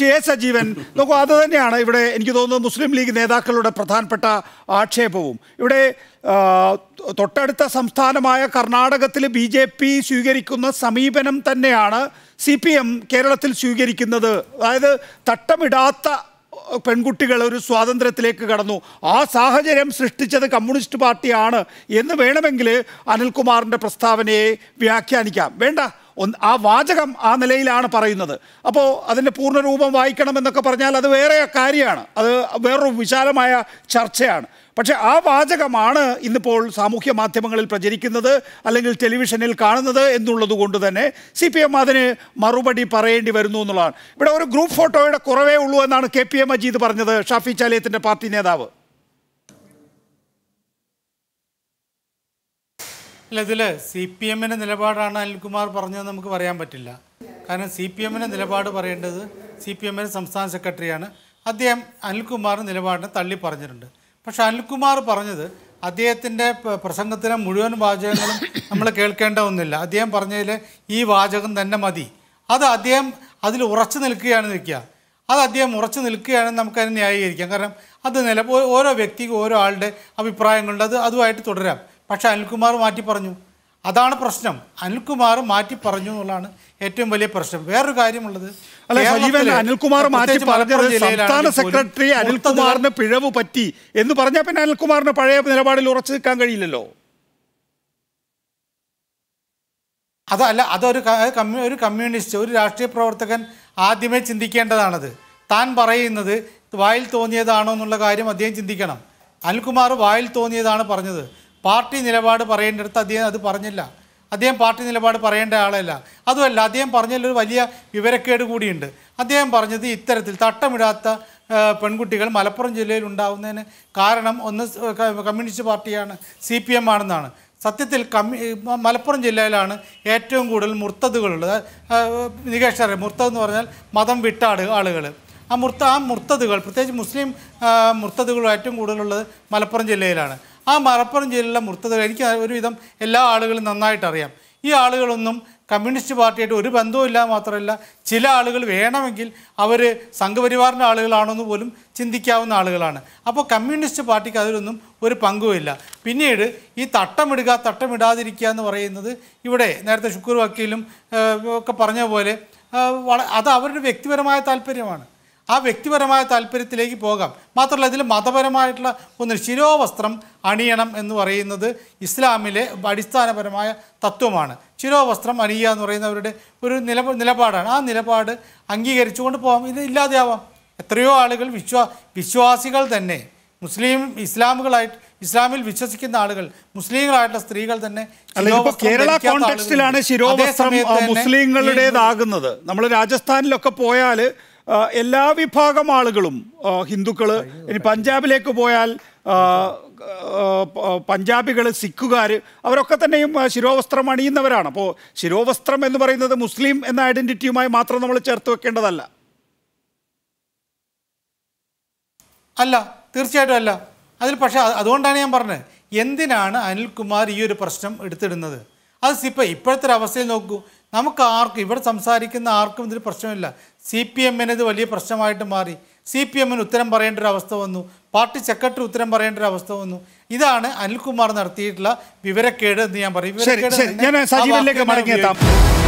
ചേ സജീവൻ നോക്കൂ അത് തന്നെയാണ് ഇവിടെ എനിക്ക് തോന്നുന്നത് മുസ്ലിം ലീഗ് നേതാക്കളുടെ പ്രധാനപ്പെട്ട ആക്ഷേപവും ഇവിടെ തൊട്ടടുത്ത സംസ്ഥാനമായ കർണാടകത്തിൽ ബി ജെ പി സ്വീകരിക്കുന്ന സമീപനം തന്നെയാണ് സി പി എം കേരളത്തിൽ സ്വീകരിക്കുന്നത് അതായത് തട്ടമിടാത്ത പെൺകുട്ടികൾ ഒരു സ്വാതന്ത്ര്യത്തിലേക്ക് കടന്നു ആ സാഹചര്യം സൃഷ്ടിച്ചത് കമ്മ്യൂണിസ്റ്റ് പാർട്ടിയാണ് എന്ന് വേണമെങ്കിൽ അനിൽകുമാറിൻ്റെ പ്രസ്താവനയെ വ്യാഖ്യാനിക്കാം വേണ്ട ആ വാചകം ആ നിലയിലാണ് പറയുന്നത് അപ്പോൾ അതിൻ്റെ പൂർണ്ണരൂപം എന്നൊക്കെ പറഞ്ഞാൽ അത് വേറെ കാര്യമാണ് അത് വേറൊരു വിശാലമായ ചർച്ചയാണ് പക്ഷേ ആ വാചകമാണ് ഇന്നിപ്പോൾ സാമൂഹ്യ മാധ്യമങ്ങളിൽ പ്രചരിക്കുന്നത് അല്ലെങ്കിൽ ടെലിവിഷനിൽ കാണുന്നത് എന്നുള്ളത് കൊണ്ട് തന്നെ സി പി എം അതിന് മറുപടി പറയേണ്ടി വരുന്നു എന്നുള്ളതാണ് ഇവിടെ ഒരു ഗ്രൂപ്പ് ഫോട്ടോയുടെ കുറവേ ഉള്ളൂ എന്നാണ് കെ പി എം മജീദ് പറഞ്ഞത് ഷാഫി ചാലിയത്തിൻ്റെ പാർട്ടി നേതാവ് അല്ല ഇതിൽ സി പി എമ്മിൻ്റെ നിലപാടാണ് അനിൽകുമാർ പറഞ്ഞത് നമുക്ക് പറയാൻ പറ്റില്ല കാരണം സി പി എമ്മിൻ്റെ നിലപാട് പറയേണ്ടത് സി പി എമ്മിൻ്റെ സംസ്ഥാന സെക്രട്ടറിയാണ് അദ്ദേഹം അനിൽകുമാറിൻ്റെ നിലപാടിനെ തള്ളി പറഞ്ഞിട്ടുണ്ട് പക്ഷേ അനിൽകുമാർ പറഞ്ഞത് അദ്ദേഹത്തിൻ്റെ പ്രസംഗത്തിലെ മുഴുവൻ വാചകങ്ങളും നമ്മൾ കേൾക്കേണ്ട ഒന്നില്ല അദ്ദേഹം പറഞ്ഞതിൽ ഈ വാചകം തന്നെ മതി അത് അദ്ദേഹം അതിൽ ഉറച്ചു നിൽക്കുകയാണ് നിൽക്കുക അത് അദ്ദേഹം ഉറച്ചു നിൽക്കുകയാണെന്ന് നമുക്കതിനെ ന്യായീകരിക്കാം കാരണം അത് നില ഓരോ വ്യക്തിക്കും ഓരോ ആളുടെ അഭിപ്രായങ്ങളുണ്ട് അത് അതുമായിട്ട് തുടരാം പക്ഷേ അനിൽകുമാർ മാറ്റി പറഞ്ഞു അതാണ് പ്രശ്നം അനിൽകുമാർ മാറ്റി പറഞ്ഞു എന്നുള്ളതാണ് ഏറ്റവും വലിയ പ്രശ്നം വേറൊരു കാര്യമുള്ളത് അല്ല സജീവൻ അനിൽകുമാർ മാറ്റി പറഞ്ഞു സംസ്ഥാന സെക്രട്ടറി അനിൽകുമാറിന് പിഴവ് പറ്റി എന്ന് പറഞ്ഞാൽ പിന്നെ അനിൽകുമാറിന് പഴയ നിലപാടിൽ ഉറച്ചു നിൽക്കാൻ കഴിയില്ലല്ലോ അതല്ല അതൊരു ഒരു കമ്മ്യൂണിസ്റ്റ് ഒരു രാഷ്ട്രീയ പ്രവർത്തകൻ ആദ്യമേ ചിന്തിക്കേണ്ടതാണത് താൻ പറയുന്നത് വായിൽ തോന്നിയതാണോ എന്നുള്ള കാര്യം അദ്ദേഹം ചിന്തിക്കണം അനിൽകുമാർ വായിൽ തോന്നിയതാണ് പറഞ്ഞത് പാർട്ടി നിലപാട് പറയേണ്ടടുത്ത് അദ്ദേഹം അത് പറഞ്ഞില്ല അദ്ദേഹം പാർട്ടി നിലപാട് പറയേണ്ട ആളല്ല അതുമല്ല അദ്ദേഹം പറഞ്ഞതിലൊരു വലിയ വിവരക്കേട് കൂടിയുണ്ട് അദ്ദേഹം പറഞ്ഞത് ഇത്തരത്തിൽ തട്ടമിടാത്ത പെൺകുട്ടികൾ മലപ്പുറം ജില്ലയിൽ ഉണ്ടാവുന്നതിന് കാരണം ഒന്ന് കമ്മ്യൂണിസ്റ്റ് പാർട്ടിയാണ് സി പി എം ആണെന്നാണ് സത്യത്തിൽ മലപ്പുറം ജില്ലയിലാണ് ഏറ്റവും കൂടുതൽ മുർത്തതുകളുള്ളത് നികേഷ് മുർത്തത് എന്ന് പറഞ്ഞാൽ മതം വിട്ടാട് ആളുകൾ ആ മുർത്ത ആ മുർത്തതുകൾ പ്രത്യേകിച്ച് മുസ്ലിം മുർത്തതുകൾ ഏറ്റവും കൂടുതലുള്ളത് മലപ്പുറം ജില്ലയിലാണ് ആ മലപ്പുറം ജില്ലയിലെ മൃത്തത എനിക്ക് ഒരുവിധം എല്ലാ ആളുകളും നന്നായിട്ട് അറിയാം ഈ ആളുകളൊന്നും കമ്മ്യൂണിസ്റ്റ് പാർട്ടിയായിട്ട് ഒരു ബന്ധവുമില്ല മാത്രമല്ല ചില ആളുകൾ വേണമെങ്കിൽ അവർ സംഘപരിവാറിൻ്റെ ആളുകളാണെന്ന് പോലും ചിന്തിക്കാവുന്ന ആളുകളാണ് അപ്പോൾ കമ്മ്യൂണിസ്റ്റ് പാർട്ടിക്ക് അതിലൊന്നും ഒരു പങ്കുമില്ല പിന്നീട് ഈ തട്ടമിടുക തട്ടമിടാതിരിക്കുക എന്ന് പറയുന്നത് ഇവിടെ നേരത്തെ ശുക്കൂർ വക്കീലും ഒക്കെ പറഞ്ഞ പോലെ അത് അവരുടെ വ്യക്തിപരമായ താല്പര്യമാണ് ആ വ്യക്തിപരമായ താല്പര്യത്തിലേക്ക് പോകാം മാത്രമല്ല ഇതിൽ മതപരമായിട്ടുള്ള ഒന്ന് ശിരോവസ്ത്രം അണിയണം എന്ന് പറയുന്നത് ഇസ്ലാമിലെ അടിസ്ഥാനപരമായ തത്വമാണ് ശിരോവസ്ത്രം അണിയുക എന്ന് പറയുന്നവരുടെ ഒരു നില നിലപാടാണ് ആ നിലപാട് അംഗീകരിച്ചുകൊണ്ട് പോകാം ഇത് ഇല്ലാതെയാവാം എത്രയോ ആളുകൾ വിശ്വാ വിശ്വാസികൾ തന്നെ മുസ്ലിം ഇസ്ലാമുകളായിട്ട് ഇസ്ലാമിൽ വിശ്വസിക്കുന്ന ആളുകൾ മുസ്ലിങ്ങളായിട്ടുള്ള സ്ത്രീകൾ തന്നെ കേരള കോൺടെക്സ്റ്റിലാണ് ശിരോവസ്ത്രം മുസ്ലിങ്ങളുടേതാകുന്നത് നമ്മൾ രാജസ്ഥാനിലൊക്കെ പോയാൽ എല്ലാ വിഭാഗം ആളുകളും ഹിന്ദുക്കൾ ഇനി പഞ്ചാബിലേക്ക് പോയാൽ പഞ്ചാബികൾ സിഖുകാർ അവരൊക്കെ തന്നെയും ശിരോവസ്ത്രം അണിയുന്നവരാണ് അപ്പോൾ ശിരോവസ്ത്രം എന്ന് പറയുന്നത് മുസ്ലിം എന്ന ഐഡൻറ്റിറ്റിയുമായി മാത്രം നമ്മൾ ചേർത്ത് വെക്കേണ്ടതല്ല അല്ല തീർച്ചയായിട്ടും അല്ല അതിൽ പക്ഷേ അതുകൊണ്ടാണ് ഞാൻ പറഞ്ഞത് എന്തിനാണ് അനിൽകുമാർ ഈ ഒരു പ്രശ്നം എടുത്തിടുന്നത് അത് ഇപ്പോൾ ഇപ്പോഴത്തെ ഒരു അവസ്ഥയിൽ നോക്കൂ നമുക്ക് ആർക്കും ഇവിടെ സംസാരിക്കുന്ന ആർക്കും ഇതിൽ പ്രശ്നമില്ല സി പി എമ്മിന് ഇത് വലിയ പ്രശ്നമായിട്ട് മാറി സി പി എമ്മിന് ഉത്തരം പറയേണ്ട ഒരു അവസ്ഥ വന്നു പാർട്ടി സെക്രട്ടറി ഉത്തരം പറയേണ്ട ഒരു അവസ്ഥ വന്നു ഇതാണ് അനിൽകുമാർ നടത്തിയിട്ടുള്ള വിവരക്കേട് എന്ന് ഞാൻ പറയും വിവരക്കേട് ഞാൻ